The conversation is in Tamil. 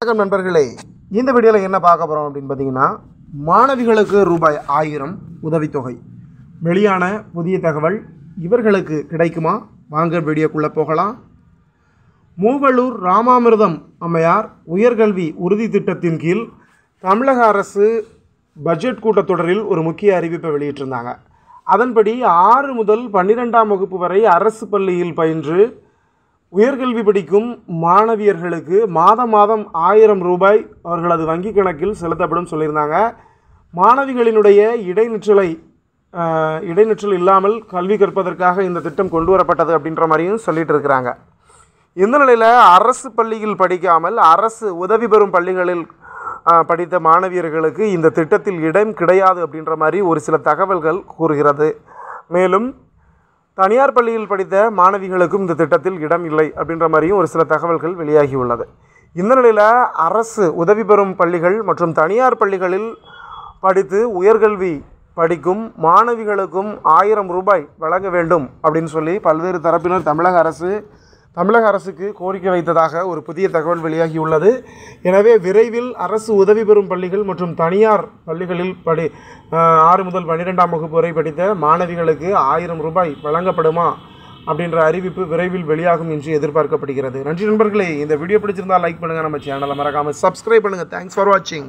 வணக்கம் நண்பர்களே இந்த வீடியோவில் என்ன பார்க்க போகிறோம் அப்படின்னு பார்த்தீங்கன்னா மாணவிகளுக்கு ரூபாய் ஆயிரம் உதவித்தொகை வெளியான புதிய தகவல் இவர்களுக்கு கிடைக்குமா வாங்க வீடியோக்குள்ளே போகலாம் மூவலூர் ராமாமிர்தம் அம்மையார் உயர்கல்வி உறுதி திட்டத்தின் கீழ் தமிழக அரசு பட்ஜெட் கூட்டத்தொடரில் ஒரு முக்கிய அறிவிப்பை வெளியிட்டிருந்தாங்க அதன்படி ஆறு முதல் பன்னிரெண்டாம் வகுப்பு வரை அரசு பள்ளியில் பயின்று உயர்கல்வி படிக்கும் மாணவியர்களுக்கு மாதம் மாதம் ஆயிரம் ரூபாய் அவர்களது வங்கி கணக்கில் செலுத்தப்படும் சொல்லியிருந்தாங்க மாணவிகளினுடைய இடைநிற்றலை இடைநிற்றல் இல்லாமல் கல்வி கற்பதற்காக இந்த திட்டம் கொண்டு வரப்பட்டது அப்படின்ற மாதிரியும் சொல்லிட்டு இருக்கிறாங்க இந்த நிலையில் அரசு பள்ளியில் படிக்காமல் அரசு உதவி பெறும் பள்ளிகளில் படித்த மாணவியர்களுக்கு இந்த திட்டத்தில் இடம் கிடையாது அப்படின்ற மாதிரி ஒரு சில தகவல்கள் கூறுகிறது மேலும் தனியார் பள்ளியில் படித்த மாணவிகளுக்கும் இந்த திட்டத்தில் இடம் இல்லை அப்படின்ற மாதிரியும் ஒரு சில தகவல்கள் வெளியாகி உள்ளது இந்த நிலையில் அரசு உதவி பெறும் பள்ளிகள் மற்றும் தனியார் பள்ளிகளில் படித்து உயர்கல்வி படிக்கும் மாணவிகளுக்கும் ஆயிரம் ரூபாய் வழங்க வேண்டும் அப்படின்னு சொல்லி பல்வேறு தரப்பினர் தமிழக அரசு தமிழக அரசுக்கு கோரிக்கை வைத்ததாக ஒரு புதிய தகவல் வெளியாகியுள்ளது எனவே விரைவில் அரசு உதவி பெறும் பள்ளிகள் மற்றும் தனியார் பள்ளிகளில் படி ஆறு முதல் பன்னிரெண்டாம் வகுப்பு வரை படித்த மாணவிகளுக்கு ஆயிரம் ரூபாய் வழங்கப்படுமா அப்படின்ற அறிவிப்பு விரைவில் வெளியாகும் என்று எதிர்பார்க்கப்படுகிறது நன்றி நண்பர்களே இந்த வீடியோ பிடிச்சிருந்தால் லைக் பண்ணுங்கள் நம்ம சேனலை மறக்காமல் சப்ஸ்கிரைப் பண்ணுங்கள் தேங்க்ஸ் ஃபார் வாட்சிங்